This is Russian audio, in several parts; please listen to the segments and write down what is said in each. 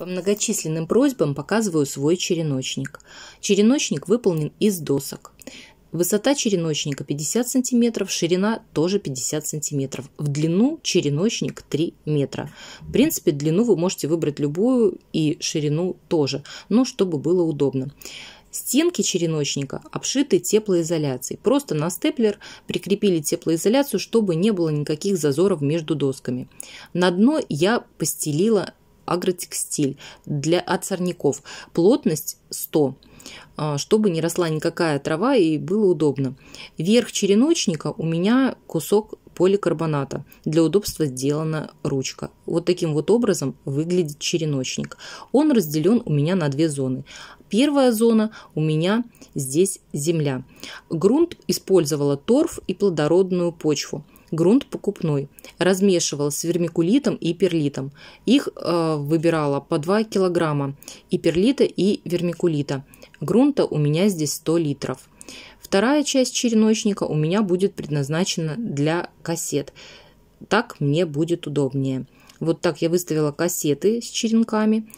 По многочисленным просьбам показываю свой череночник. Череночник выполнен из досок. Высота череночника 50 см, ширина тоже 50 см. В длину череночник 3 метра. В принципе, длину вы можете выбрать любую и ширину тоже, но чтобы было удобно. Стенки череночника обшиты теплоизоляцией. Просто на степлер прикрепили теплоизоляцию, чтобы не было никаких зазоров между досками. На дно я постелила агротекстиль для, от сорняков. Плотность 100 а, чтобы не росла никакая трава и было удобно. Верх череночника у меня кусок поликарбоната. Для удобства сделана ручка. Вот таким вот образом выглядит череночник. Он разделен у меня на две зоны. Первая зона у меня здесь земля. Грунт использовала торф и плодородную почву грунт покупной. размешивал с вермикулитом и перлитом. Их э, выбирала по 2 килограмма и перлита, и вермикулита. Грунта у меня здесь 100 литров. Вторая часть череночника у меня будет предназначена для кассет. Так мне будет удобнее. Вот так я выставила кассеты с черенками.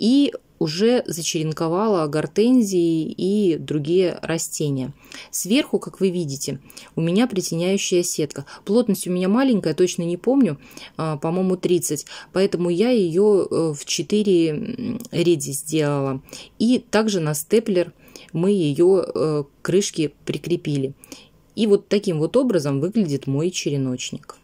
И уже зачеренковала гортензии и другие растения. Сверху, как вы видите, у меня притеняющая сетка. Плотность у меня маленькая, точно не помню, а, по-моему 30, поэтому я ее э, в 4 реди сделала. И также на степлер мы ее э, крышки прикрепили. И вот таким вот образом выглядит мой череночник.